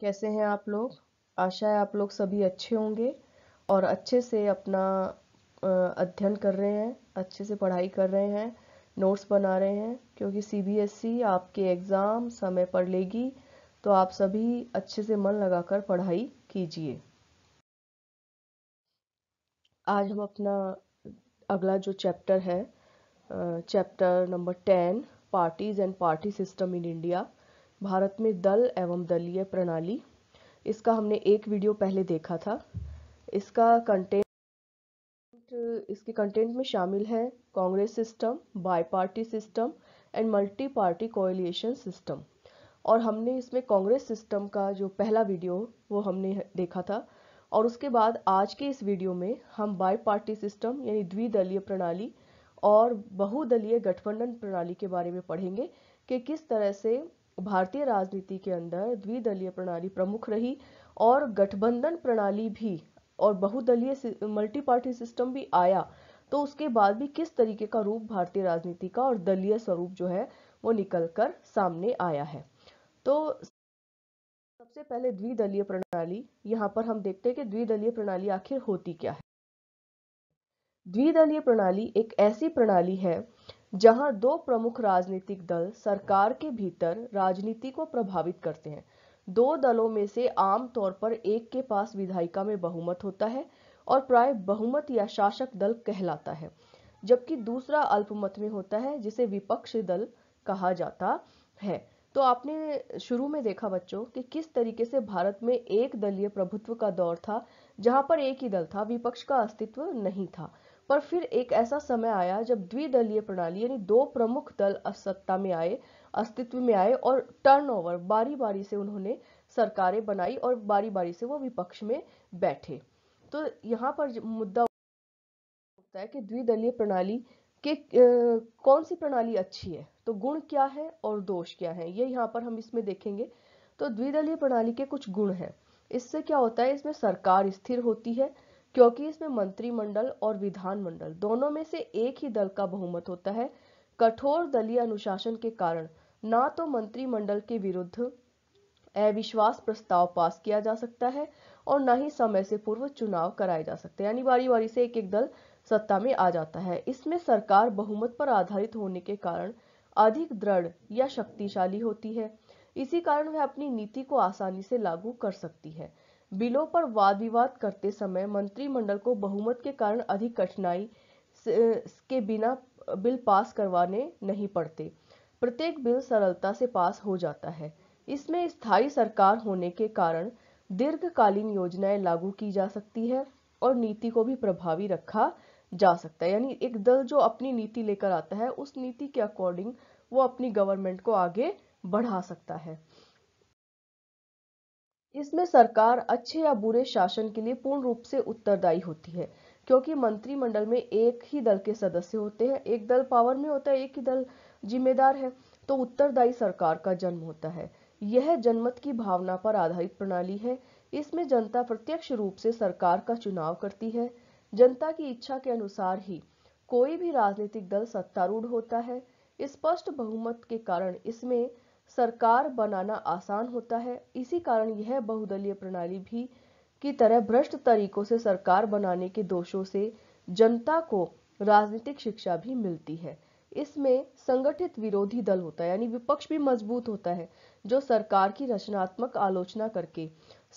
कैसे हैं आप लोग आशा है आप लोग सभी अच्छे होंगे और अच्छे से अपना अध्ययन कर रहे हैं अच्छे से पढ़ाई कर रहे हैं नोट्स बना रहे हैं क्योंकि सीबीएसई e आपके एग्ज़ाम समय पर लेगी तो आप सभी अच्छे से मन लगाकर पढ़ाई कीजिए आज हम अपना अगला जो चैप्टर है chapter number ten parties and party system in India Bharat में दल एवं दलीय प्रणाली इसका हमने एक वीडियो पहले देखा था इसका कंटेंट इसके कंटेंट में शामिल है Congress system by party system and multi party coalition system और हमने इसमें कांग्रेस सिस्टम का जो पहला वीडियो वो हमने देखा था और उसके बाद आज के इस वीडियो में हम बाई पार्टी सिस्टम यानी द्विदलीय प्रणाली और बहुदलीय गठबंधन प्रणाली के बारे में पढ़ेंगे कि किस तरह से भारतीय राजनीति के अंदर द्विदलीय प्रणाली प्रमुख रही और गठबंधन प्रणाली भी और बहुदलीय मल्टी पार्टी सिस्टम भी आया तो उसके बाद भी किस तरीके का रूप भारतीय राजनीति का और दलीय स्वरूप जो है वो निकल कर सामने आया है तो सबसे पहले द्विदलीय प्रणाली यहाँ पर हम देखते हैं कि द्विदलीय प्रणाली आखिर होती क्या है द्विदलीय प्रणाली एक ऐसी प्रणाली है जहां दो प्रमुख राजनीतिक दल सरकार के भीतर राजनीति को प्रभावित करते हैं दो दलों में से आम तौर पर एक के पास विधायिका में बहुमत होता है और प्राय बहुमत या शासक दल कहलाता है जबकि दूसरा अल्पमत में होता है जिसे विपक्ष दल कहा जाता है तो आपने शुरू में देखा बच्चों कि किस तरीके से भारत में एक दलीय प्रभुत्व का दौर था जहां पर एक ही दल था विपक्ष का अस्तित्व नहीं था पर फिर एक ऐसा समय आया जब द्विदलीय प्रणाली यानी दो प्रमुख दल सत्ता में आए अस्तित्व में आए और टर्नओवर बारी बारी से उन्होंने सरकारें बनाई और बारी बारी से वो विपक्ष में बैठे तो यहाँ पर मुद्दा होता है कि द्विदलीय प्रणाली के आ, कौन सी प्रणाली अच्छी है तो गुण क्या है और दोष क्या है ये यहाँ पर हम इसमें देखेंगे तो द्विदलीय प्रणाली के कुछ गुण हैं इससे क्या होता है इसमें सरकार स्थिर होती है क्योंकि इसमें मंत्रिमंडल और विधानमंडल दोनों में से एक ही दल का बहुमत होता है कठोर दलीय अनुशासन के कारण ना तो मंत्रिमंडल के विरुद्ध अविश्वास प्रस्ताव पास किया जा सकता है और न ही समय से पूर्व चुनाव कराए जा सकते हैं यानी बारी बारी से एक एक दल सत्ता में आ जाता है इसमें सरकार बहुमत पर आधारित होने के कारण अधिक दृढ़ या शक्तिशाली होती है इसी कारण वह अपनी नीति को आसानी से लागू कर सकती है बिलों पर वाद विवाद करते समय मंत्रिमंडल को बहुमत के कारण अधिक कठिनाई के बिना बिल पास करवाने नहीं पड़ते प्रत्येक बिल सरलता से पास हो जाता है इसमें स्थायी सरकार होने के कारण दीर्घकालीन योजनाएं लागू की जा सकती है और नीति को भी प्रभावी रखा जा सकता है यानी एक दल जो अपनी नीति लेकर आता है उस नीति के अकॉर्डिंग वो अपनी गवर्नमेंट को आगे बढ़ा सकता है इसमें सरकार अच्छे या बुरे शासन के लिए पूर्ण रूप से उत्तरदायी होती है क्योंकि मंत्रिमंडल में एक ही दल के सदस्य होते हैं एक दल पावर में होता है एक ही दल जिम्मेदार है तो उत्तरदायी सरकार का जन्म होता है यह जनमत की भावना पर आधारित प्रणाली है इसमें जनता प्रत्यक्ष रूप से सरकार का चुनाव करती है जनता की इच्छा के अनुसार ही कोई भी राजनीतिक दल सत्तारूढ़ होता है स्पष्ट बहुमत के कारण इसमें सरकार बनाना आसान होता है इसी कारण यह बहुदलीय प्रणाली भी की तरह भ्रष्ट तरीकों से सरकार बनाने के दोषों से जनता को राजनीतिक शिक्षा भी मिलती है इसमें संगठित विरोधी दल होता है यानी विपक्ष भी मजबूत होता है जो सरकार की रचनात्मक आलोचना करके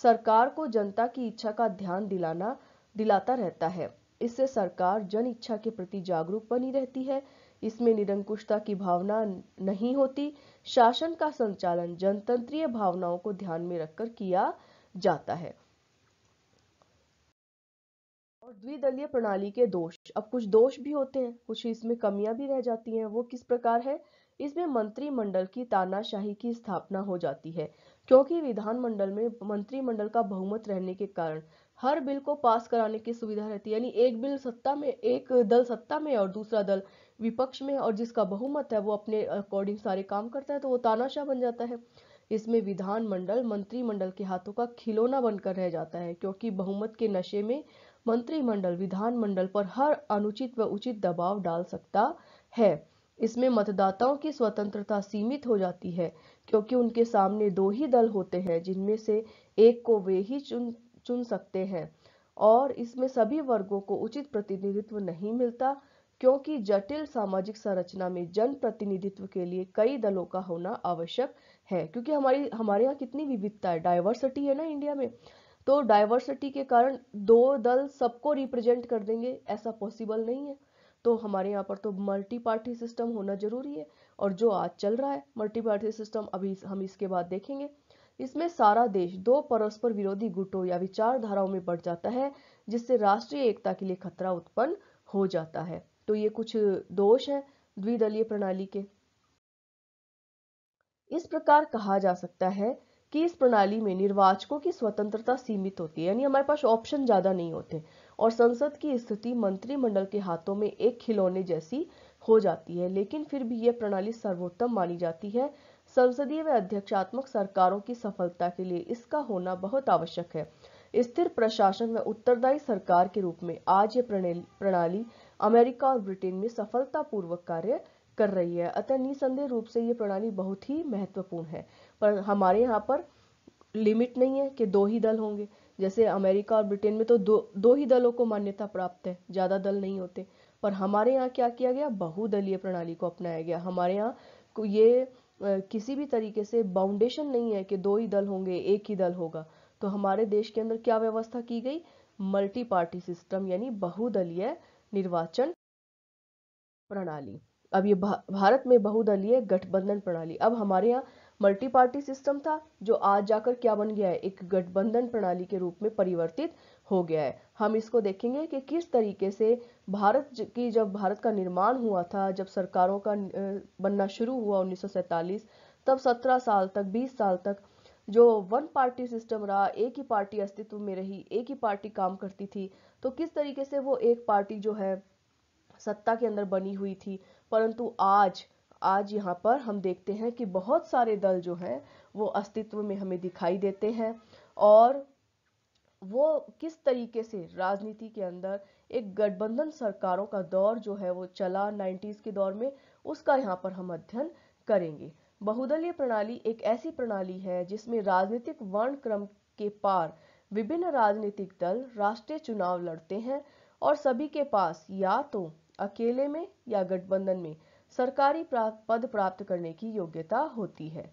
सरकार को जनता की इच्छा का ध्यान दिलाना दिलाता रहता है इससे सरकार जन इच्छा के प्रति जागरूक बनी रहती है इसमें निरंकुशता की भावना नहीं होती शासन का संचालन जनतंत्रीय भावनाओं को ध्यान में रखकर किया जाता है और द्विदलीय प्रणाली के दोष अब कुछ दोष भी होते हैं कुछ इसमें कमियां भी रह जाती हैं वो किस प्रकार है इसमें मंत्रिमंडल की तानाशाही की स्थापना हो जाती है क्योंकि विधानमंडल में मंत्रिमंडल का बहुमत रहने के कारण हर बिल को पास कराने की सुविधा रहती है यानी एक बिल सत्ता में एक दल सत्ता में और दूसरा दल विपक्ष में है और जिसका बहुमत है वो अपने अकॉर्डिंग सारे काम करता है तो वो तानाशाह बन जाता है इसमें विधानमंडल मंत्रिमंडल के हाथों का खिलौना बनकर रह जाता है क्योंकि बहुमत के नशे में मंत्रिमंडल विधानमंडल पर हर अनुचित व उचित दबाव डाल सकता है इसमें मतदाताओं की स्वतंत्रता सीमित हो जाती है क्योंकि उनके सामने दो ही दल होते हैं जिनमें से एक को वे ही चुन चुन सकते हैं और इसमें सभी वर्गों को उचित प्रतिनिधित्व नहीं मिलता क्योंकि जटिल सामाजिक संरचना में जन प्रतिनिधित्व के लिए कई दलों का होना आवश्यक है क्योंकि हमारी हमारे यहाँ कितनी विविधता है डाइवर्सिटी है ना इंडिया में तो डाइवर्सिटी के कारण दो दल सबको रिप्रेजेंट कर देंगे ऐसा पॉसिबल नहीं है तो हमारे यहाँ पर तो मल्टी पार्टी सिस्टम होना जरूरी है और जो आज चल रहा है मल्टी पार्टी सिस्टम अभी हम इसके बाद देखेंगे इसमें सारा देश दो परस्पर विरोधी गुटों या विचारधाराओं में बढ़ जाता है जिससे राष्ट्रीय एकता के लिए खतरा उत्पन्न हो जाता है तो ये कुछ दोष है द्विदलीय प्रणाली के इस प्रकार कहा जा सकता है कि इस प्रणाली में निर्वाचकों की स्वतंत्रता सीमित होती है यानी हमारे पास ऑप्शन ज्यादा नहीं होते और संसद की स्थिति मंत्रिमंडल के हाथों में एक खिलौने जैसी हो जाती है लेकिन फिर भी यह प्रणाली सर्वोत्तम मानी जाती है संसदीय व अध्यक्षात्मक सरकारों की सफलता के लिए इसका होना बहुत आवश्यक है स्थिर प्रशासन व उत्तरदायी सरकार के रूप में आज ये प्रणाली अमेरिका और ब्रिटेन में सफलतापूर्वक कार्य कर रही है अतः निसंदेह रूप से ये प्रणाली बहुत ही महत्वपूर्ण है पर हमारे यहाँ पर लिमिट नहीं है कि दो ही दल होंगे जैसे अमेरिका और ब्रिटेन में तो दो दो ही दलों को मान्यता प्राप्त है ज़्यादा दल नहीं होते पर हमारे यहाँ क्या किया गया बहुदलीय प्रणाली को अपनाया गया हमारे यहाँ ये किसी भी तरीके से बाउंडेशन नहीं है कि दो ही दल होंगे एक ही दल होगा तो हमारे देश के अंदर क्या व्यवस्था की गई मल्टी पार्टी सिस्टम यानी बहुदलीय निर्वाचन प्रणाली अब ये भा, भारत में बहुदलीय गठबंधन प्रणाली अब हमारे यहाँ मल्टी पार्टी सिस्टम था जो आज जाकर क्या बन गया है एक गठबंधन प्रणाली के रूप में परिवर्तित हो गया है हम इसको देखेंगे कि किस तरीके से भारत की जब भारत का निर्माण हुआ था जब सरकारों का बनना शुरू हुआ उन्नीस तब 17 साल तक 20 साल तक जो वन पार्टी सिस्टम रहा एक ही पार्टी अस्तित्व में रही एक ही पार्टी काम करती थी तो किस तरीके से वो एक पार्टी जो है सत्ता के अंदर बनी हुई थी परंतु आज आज यहाँ पर हम देखते हैं कि बहुत सारे दल जो हैं वो अस्तित्व में हमें दिखाई देते हैं और वो किस तरीके से राजनीति के अंदर एक गठबंधन सरकारों का दौर जो है वो चला 90s के दौर में उसका यहाँ पर हम अध्ययन करेंगे बहुदलीय प्रणाली एक ऐसी प्रणाली है जिसमें राजनीतिक वर्ण क्रम के पार विभिन्न राजनीतिक दल राष्ट्रीय चुनाव लड़ते हैं और सभी के पास या तो अकेले में या गठबंधन में सरकारी पद प्राप्त करने की योग्यता होती है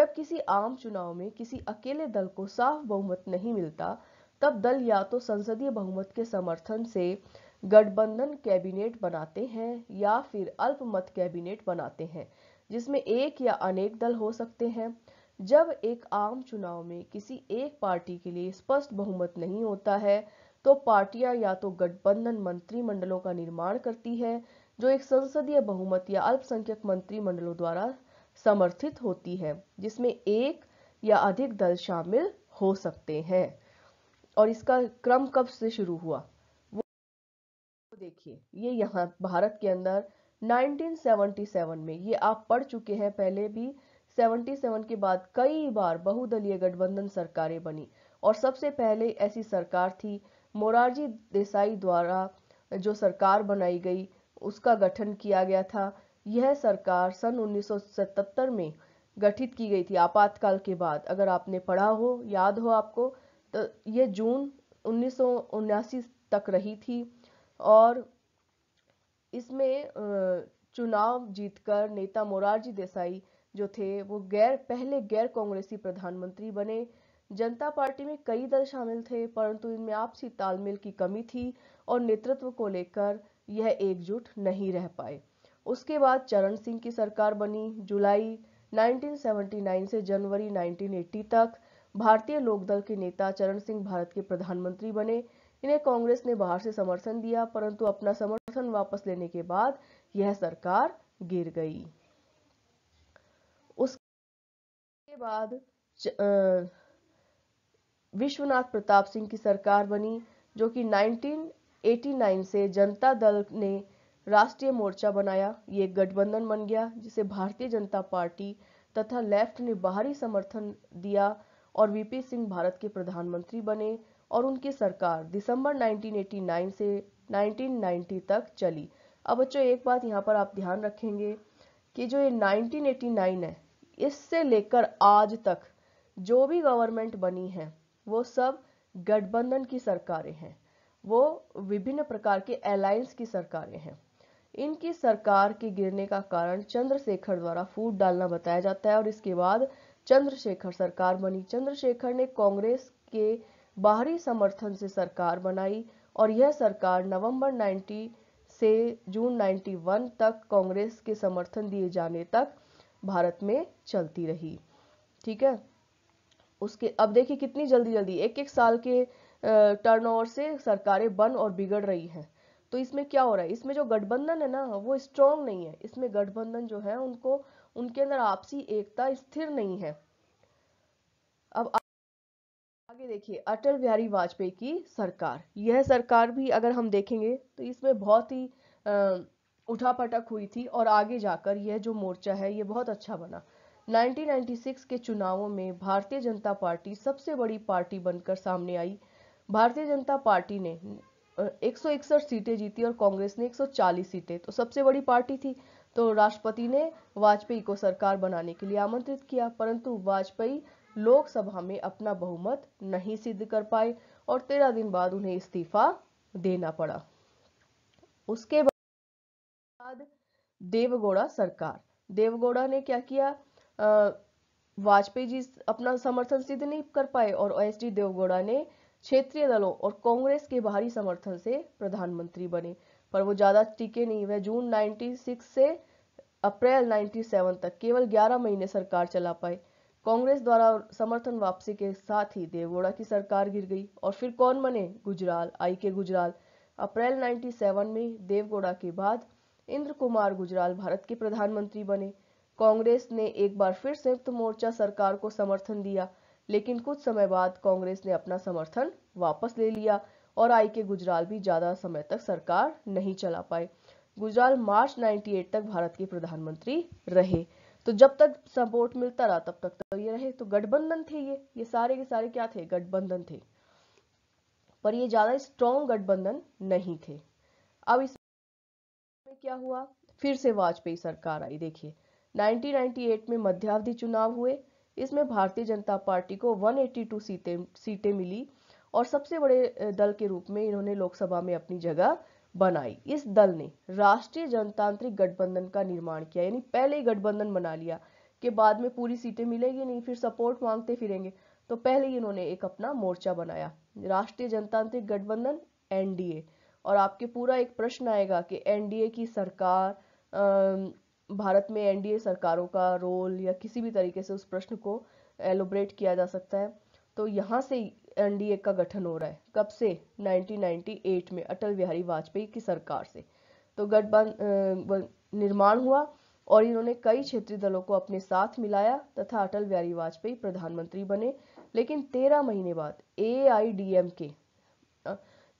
जब किसी आम चुनाव में किसी अकेले दल को साफ बहुमत नहीं मिलता तब दल या तो संसदीय बहुमत के समर्थन से गठबंधन कैबिनेट बनाते हैं या फिर अल्पमत कैबिनेट बनाते हैं जिसमें एक या अनेक दल हो सकते हैं जब एक आम चुनाव में किसी एक पार्टी के लिए स्पष्ट बहुमत नहीं होता है तो पार्टियां या तो गठबंधन मंत्रिमंडलों का निर्माण करती है जो एक संसदीय बहुमत या अल्पसंख्यक मंत्रिमंडलों द्वारा समर्थित होती है जिसमें एक या अधिक दल शामिल हो सकते हैं और इसका क्रम कब से शुरू हुआ वो देखिए ये यहाँ भारत के अंदर 1977 में ये आप पढ़ चुके हैं पहले भी 77 के बाद कई बार बहुदलीय गठबंधन सरकारें बनी और सबसे पहले ऐसी सरकार थी मोरारजी देसाई द्वारा जो सरकार बनाई गई उसका गठन किया गया था यह सरकार सन 1977 में गठित की गई थी आपातकाल के बाद अगर आपने पढ़ा हो याद हो आपको तो यह जून उन्नीस तक रही थी और इसमें चुनाव जीतकर नेता मोरारजी देसाई जो थे वो गैर पहले गैर कांग्रेसी प्रधानमंत्री बने जनता पार्टी में कई दल शामिल थे परंतु इनमें आपसी तालमेल की कमी थी और नेतृत्व को लेकर यह एकजुट नहीं रह पाए उसके बाद चरण सिंह की सरकार बनी जुलाई 1979 से जनवरी 1980 तक भारतीय लोकदल के नेता चरण सिंह भारत के प्रधानमंत्री बने इन्हें कांग्रेस ने बाहर से समर्थन दिया परंतु अपना समर्थन समर्थन वापस लेने के बाद यह सरकार गिर गई उसके बाद विश्वनाथ प्रताप सिंह की सरकार बनी जो कि 1989 से जनता दल ने राष्ट्रीय मोर्चा बनाया ये गठबंधन बन गया जिसे भारतीय जनता पार्टी तथा लेफ्ट ने बाहरी समर्थन दिया और वीपी सिंह भारत के प्रधानमंत्री बने और उनकी सरकार दिसंबर 1989 से 1990 तक चली अब बच्चों एक बात यहाँ पर आप ध्यान रखेंगे कि जो ये 1989 है इससे लेकर आज तक जो भी गवर्नमेंट बनी है वो सब गठबंधन की सरकारें हैं वो विभिन्न प्रकार के अलायंस की सरकारें हैं इनकी सरकार के गिरने का कारण चंद्रशेखर द्वारा फूट डालना बताया जाता है और इसके बाद चंद्रशेखर सरकार बनी चंद्रशेखर ने कांग्रेस के बाहरी समर्थन से सरकार बनाई और यह सरकार नवंबर 90 से जून 91 तक कांग्रेस के समर्थन दिए जाने तक भारत में चलती रही ठीक है उसके अब देखिए कितनी जल्दी जल्दी एक एक साल के टर्नओवर से सरकारें बन और बिगड़ रही हैं तो इसमें क्या हो रहा है इसमें जो गठबंधन है ना वो स्ट्रांग नहीं है इसमें गठबंधन जो है उनको उनके अंदर आपसी एकता स्थिर नहीं है देखिए अटल बिहारी वाजपेयी की सरकार यह सरकार भी अगर हम देखेंगे तो इसमें बहुत ही उठापटक हुई थी और आगे जाकर यह जो मोर्चा है यह बहुत अच्छा बना 1996 के चुनावों में भारतीय जनता पार्टी सबसे बड़ी पार्टी बनकर सामने आई भारतीय जनता पार्टी ने एक सीटें जीती और कांग्रेस ने 140 सीटें तो सबसे बड़ी पार्टी थी तो राष्ट्रपति ने वाजपेयी को सरकार बनाने के लिए आमंत्रित किया परंतु वाजपेयी लोकसभा में अपना बहुमत नहीं सिद्ध कर पाए और तेरह दिन बाद उन्हें इस्तीफा देना पड़ा उसके बाद देवगौड़ा सरकार देवगौड़ा ने क्या किया वाजपेयी जी अपना समर्थन सिद्ध नहीं कर पाए और एस डी देवगौड़ा ने क्षेत्रीय दलों और कांग्रेस के बाहरी समर्थन से प्रधानमंत्री बने पर वो ज्यादा टिके नहीं वह जून 96 से अप्रैल 97 तक केवल 11 महीने सरकार चला पाए कांग्रेस द्वारा समर्थन वापसी के साथ ही देवगौड़ा की सरकार गिर गई और फिर कौन बने गुजराल आई के गुजराल अप्रैल 97 में देवगौड़ा के बाद इंद्र कुमार गुजराल भारत के प्रधानमंत्री बने कांग्रेस ने एक बार फिर संयुक्त मोर्चा सरकार को समर्थन दिया लेकिन कुछ समय बाद कांग्रेस ने अपना समर्थन वापस ले लिया और आई के गुजराल भी ज्यादा समय तक सरकार नहीं चला पाए गुजराल मार्च 98 तक भारत के प्रधानमंत्री रहे तो जब तक सपोर्ट मिलता रहा तब तक तो ये रहे तो गठबंधन थे ये ये सारे के सारे क्या थे गठबंधन थे पर ये ज्यादा स्ट्रॉन्ग गठबंधन नहीं थे अब इस क्या हुआ फिर से वाजपेयी सरकार आई देखिए 1998 में मध्यावधि चुनाव हुए इसमें भारतीय जनता पार्टी को 182 सीटें सीटें मिली और सबसे बड़े दल के रूप में इन्होंने लोकसभा में अपनी जगह बनाई इस दल ने राष्ट्रीय जनतांत्रिक गठबंधन का निर्माण किया यानी पहले ही गठबंधन बना लिया के बाद में पूरी सीटें मिलेगी नहीं फिर सपोर्ट मांगते फिरेंगे तो पहले ही इन्होंने एक अपना मोर्चा बनाया राष्ट्रीय जनतांत्रिक गठबंधन एनडीए और आपके पूरा एक प्रश्न आएगा कि एनडीए की सरकार भारत में एनडीए सरकारों का रोल या किसी भी तरीके से उस प्रश्न को एलोब्रेट किया जा सकता है तो यहाँ से एनडीए का गठन हो रहा है कब से 1998 में अटल बिहारी वाजपेयी की सरकार से तो गठबंधन निर्माण हुआ और इन्होंने कई क्षेत्रीय दलों को अपने साथ मिलाया तथा अटल बिहारी वाजपेयी प्रधानमंत्री बने लेकिन तेरह महीने बाद ए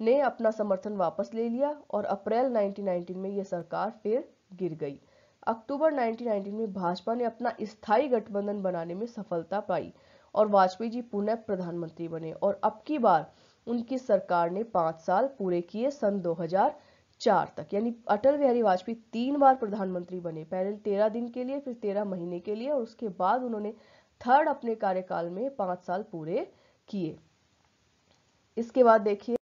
ने अपना समर्थन वापस ले लिया और अप्रैल 1919 में यह सरकार फिर गिर गई अक्टूबर 1919 में भाजपा ने अपना स्थायी गठबंधन बनाने में सफलता पाई और वाजपेयी जी पुनः प्रधानमंत्री बने और अब की बार उनकी सरकार ने पांच साल पूरे किए सन 2004 तक यानी अटल बिहारी वाजपेयी तीन बार प्रधानमंत्री बने पहले तेरह दिन के लिए फिर तेरह महीने के लिए और उसके बाद उन्होंने थर्ड अपने कार्यकाल में पांच साल पूरे किए इसके बाद देखिए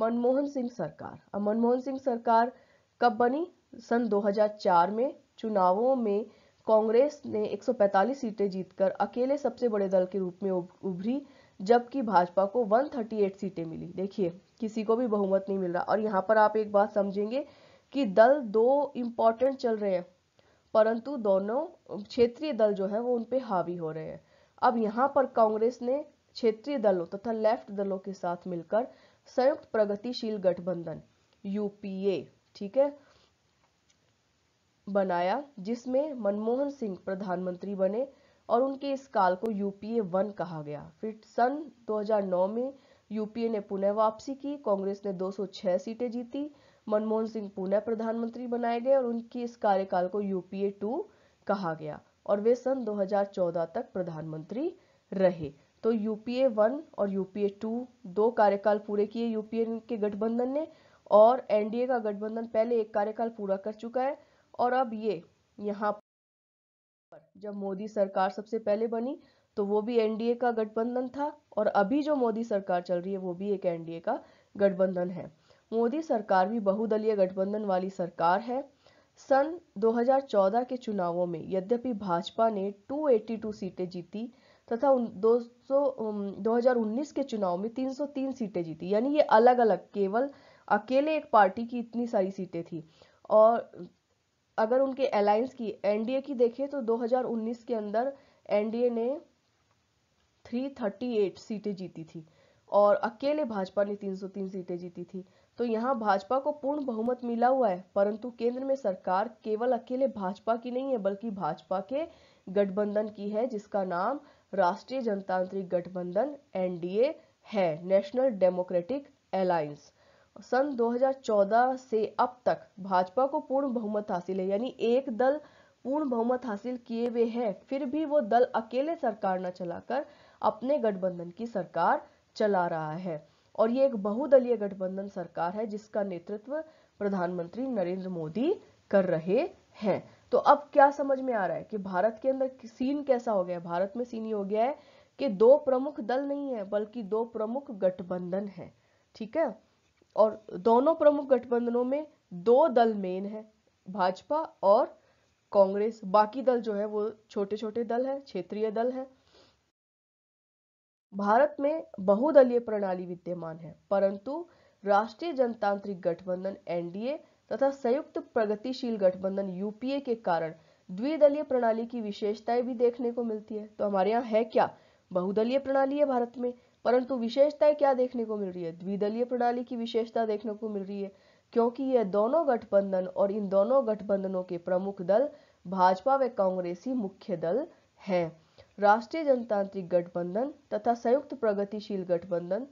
मनमोहन सिंह सरकार अब मनमोहन सिंह सरकार कब बनी सन 2004 में चुनावों में कांग्रेस ने 145 सीटें जीतकर अकेले सबसे बड़े दल के रूप में उभरी जबकि भाजपा को 138 सीटें मिली देखिए किसी को भी बहुमत नहीं मिल रहा और यहाँ पर आप एक बात समझेंगे कि दल दो इम्पोर्टेंट चल रहे हैं परंतु दोनों क्षेत्रीय दल जो है वो उन पर हावी हो रहे हैं अब यहाँ पर कांग्रेस ने क्षेत्रीय दलों तथा लेफ्ट दलों के साथ मिलकर संयुक्त प्रगतिशील गठबंधन यूपीए ठीक है बनाया जिसमें मनमोहन सिंह प्रधानमंत्री बने और उनके इस काल को यूपीए वन कहा गया फिर सन 2009 में यूपीए ने पुनः वापसी की कांग्रेस ने 206 सीटें जीती मनमोहन सिंह पुनः प्रधानमंत्री बनाए गए और उनकी इस कार्यकाल को यूपीए टू कहा गया और वे सन 2014 तक प्रधानमंत्री रहे तो यूपीए वन और यूपीए टू दो कार्यकाल पूरे किए यूपीए के गठबंधन ने और एनडीए का गठबंधन पहले एक कार्यकाल पूरा कर चुका है और अब ये यहाँ पर जब मोदी सरकार सबसे पहले बनी तो वो भी एनडीए का गठबंधन था और अभी जो मोदी सरकार चल रही है वो भी एक एनडीए का गठबंधन है मोदी सरकार भी बहुदलीय गठबंधन वाली सरकार है सन 2014 के चुनावों में यद्यपि भाजपा ने 282 सीटें जीती तथा दो सौ के चुनाव में 303 सीटें जीती यानी ये अलग अलग केवल अकेले एक पार्टी की इतनी सारी सीटें थी और अगर उनके अलायंस की एनडीए की देखें तो 2019 के अंदर एनडीए ने 338 सीटें जीती थी और अकेले भाजपा ने 303 सीटें जीती थी तो यहाँ भाजपा को पूर्ण बहुमत मिला हुआ है परंतु केंद्र में सरकार केवल अकेले भाजपा की नहीं है बल्कि भाजपा के गठबंधन की है जिसका नाम राष्ट्रीय जनतांत्रिक गठबंधन एनडीए है नेशनल डेमोक्रेटिक अलायंस सन 2014 से अब तक भाजपा को पूर्ण बहुमत हासिल है यानी एक दल पूर्ण बहुमत हासिल किए हुए है फिर भी वो दल अकेले सरकार न चलाकर अपने गठबंधन की सरकार चला रहा है और ये एक बहुदलीय गठबंधन सरकार है जिसका नेतृत्व प्रधानमंत्री नरेंद्र मोदी कर रहे हैं तो अब क्या समझ में आ रहा है कि भारत के अंदर सीन कैसा हो गया है भारत में सीन ये हो गया है कि दो प्रमुख दल नहीं है बल्कि दो प्रमुख गठबंधन है ठीक है और दोनों प्रमुख गठबंधनों में दो दल मेन है भाजपा और कांग्रेस बाकी दल जो है वो छोटे छोटे दल है क्षेत्रीय दल है भारत में बहुदलीय प्रणाली विद्यमान है परंतु राष्ट्रीय जनतांत्रिक गठबंधन एनडीए तथा संयुक्त प्रगतिशील गठबंधन यूपीए के कारण द्विदलीय प्रणाली की विशेषताएं भी देखने को मिलती है तो हमारे यहाँ है क्या बहुदलीय प्रणाली है भारत में परंतु विशेषताएं क्या देखने को मिल रही है द्विदलीय प्रणाली की विशेषता देखने को मिल रही है क्योंकि यह दोनों गठबंधन और इन दोनों गठबंधनों के प्रमुख दल भाजपा व कांग्रेसी मुख्य दल हैं राष्ट्रीय जनतांत्रिक गठबंधन तथा संयुक्त प्रगतिशील गठबंधन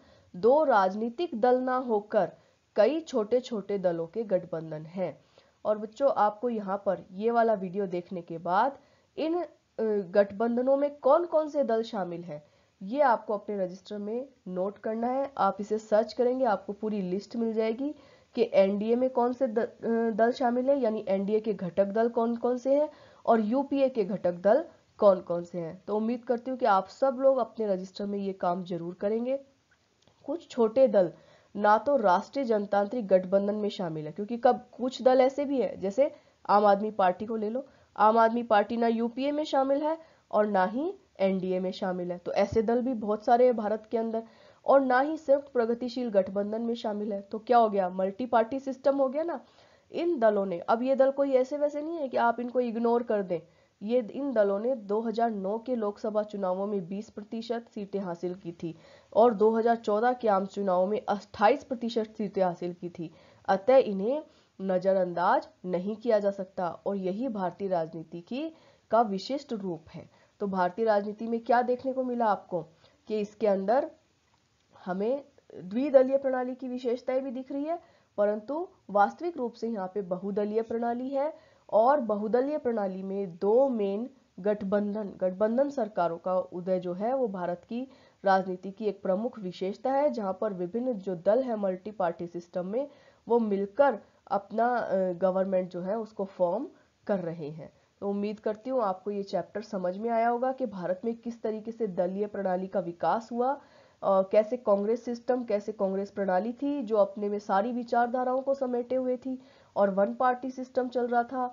दो राजनीतिक दल ना होकर कई छोटे छोटे दलों के गठबंधन हैं और बच्चों आपको यहाँ पर ये वाला वीडियो देखने के बाद इन गठबंधनों में कौन कौन से दल शामिल हैं ये आपको अपने रजिस्टर में नोट करना है आप इसे सर्च करेंगे आपको पूरी लिस्ट मिल जाएगी कि एनडीए में कौन से दल शामिल है यानी एनडीए के घटक दल कौन कौन से हैं और यूपीए के घटक दल कौन कौन से हैं तो उम्मीद करती हूँ कि आप सब लोग अपने रजिस्टर में ये काम जरूर करेंगे कुछ छोटे दल ना तो राष्ट्रीय जनतांत्रिक गठबंधन में शामिल है क्योंकि कब कुछ दल ऐसे भी है जैसे आम आदमी पार्टी को ले लो आम आदमी पार्टी ना यूपीए में शामिल है और ना ही एनडीए में शामिल है तो ऐसे दल भी बहुत सारे हैं भारत के अंदर और ना ही सिर्फ प्रगतिशील गठबंधन में शामिल है तो क्या हो गया मल्टी पार्टी सिस्टम हो गया ना इन दलों ने अब ये दल कोई ऐसे वैसे नहीं है कि आप इनको इग्नोर कर दें ये इन दलों ने 2009 के लोकसभा चुनावों में 20 प्रतिशत सीटें हासिल की थी और 2014 के आम चुनावों में 28 प्रतिशत सीटें हासिल की थी अतः इन्हें नज़रअंदाज नहीं किया जा सकता और यही भारतीय राजनीति की का विशिष्ट रूप है तो भारतीय राजनीति में क्या देखने को मिला आपको कि इसके अंदर हमें द्विदलीय प्रणाली की विशेषताएं भी दिख रही है परंतु वास्तविक रूप से यहाँ पे बहुदलीय प्रणाली है और बहुदलीय प्रणाली में दो मेन गठबंधन गठबंधन सरकारों का उदय जो है वो भारत की राजनीति की एक प्रमुख विशेषता है जहाँ पर विभिन्न जो दल है मल्टी पार्टी सिस्टम में वो मिलकर अपना गवर्नमेंट जो है उसको फॉर्म कर रहे हैं तो उम्मीद करती हूँ आपको ये चैप्टर समझ में आया होगा कि भारत में किस तरीके से दलीय प्रणाली का विकास हुआ Uh, कैसे कांग्रेस सिस्टम कैसे कांग्रेस प्रणाली थी जो अपने में सारी विचारधाराओं को समेटे हुए थी और वन पार्टी सिस्टम चल रहा था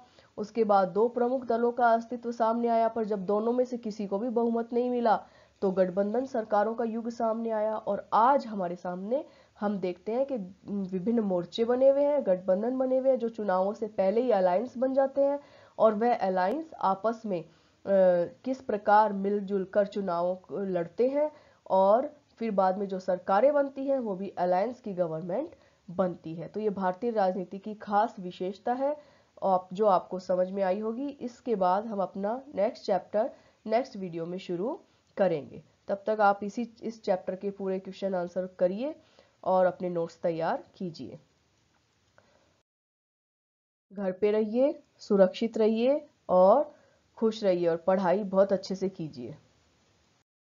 उसके बाद दो प्रमुख दलों का अस्तित्व सामने आया पर जब दोनों में से किसी को भी बहुमत नहीं मिला तो गठबंधन सरकारों का युग सामने आया और आज हमारे सामने हम देखते हैं कि विभिन्न मोर्चे बने हुए हैं गठबंधन बने हुए हैं जो चुनावों से पहले ही अलायंस बन जाते हैं और वह अलायंस आपस में आ, किस प्रकार मिलजुल कर चुनावों लड़ते हैं और फिर बाद में जो सरकारें बनती हैं वो भी अलायंस की गवर्नमेंट बनती है तो ये भारतीय राजनीति की खास विशेषता है आप जो आपको समझ में आई होगी इसके बाद हम अपना नेक्स्ट चैप्टर नेक्स्ट वीडियो में शुरू करेंगे तब तक आप इसी इस चैप्टर के पूरे क्वेश्चन आंसर करिए और अपने नोट्स तैयार कीजिए घर पे रहिए सुरक्षित रहिए और खुश रहिए और पढ़ाई बहुत अच्छे से कीजिए